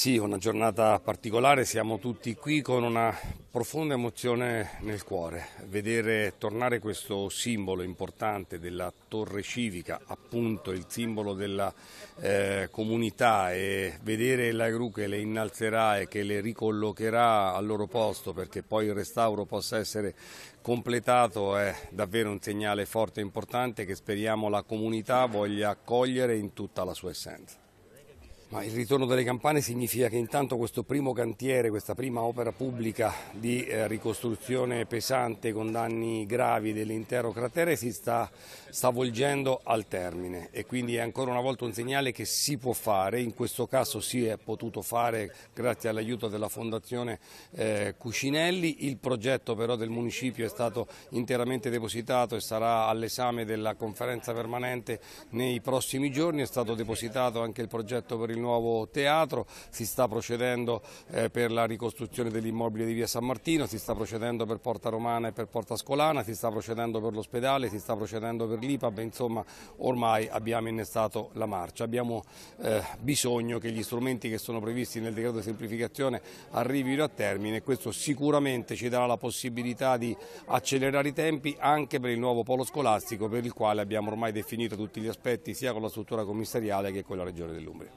Sì, una giornata particolare, siamo tutti qui con una profonda emozione nel cuore. Vedere tornare questo simbolo importante della torre civica, appunto il simbolo della eh, comunità e vedere la gru che le innalzerà e che le ricollocherà al loro posto perché poi il restauro possa essere completato è davvero un segnale forte e importante che speriamo la comunità voglia accogliere in tutta la sua essenza. Ma il ritorno delle campane significa che intanto questo primo cantiere, questa prima opera pubblica di eh, ricostruzione pesante con danni gravi dell'intero cratere si sta, sta volgendo al termine e quindi è ancora una volta un segnale che si può fare, in questo caso si è potuto fare grazie all'aiuto della Fondazione eh, Cucinelli, il progetto però del municipio è stato interamente depositato e sarà all'esame della conferenza permanente nei prossimi giorni, è stato depositato anche il progetto per il nuovo teatro, si sta procedendo eh, per la ricostruzione dell'immobile di via San Martino, si sta procedendo per Porta Romana e per Porta Scolana, si sta procedendo per l'ospedale, si sta procedendo per l'IPAB, insomma ormai abbiamo innestato la marcia. Abbiamo eh, bisogno che gli strumenti che sono previsti nel decreto di semplificazione arrivino a termine e questo sicuramente ci darà la possibilità di accelerare i tempi anche per il nuovo polo scolastico per il quale abbiamo ormai definito tutti gli aspetti sia con la struttura commissariale che con la Regione dell'Umbria.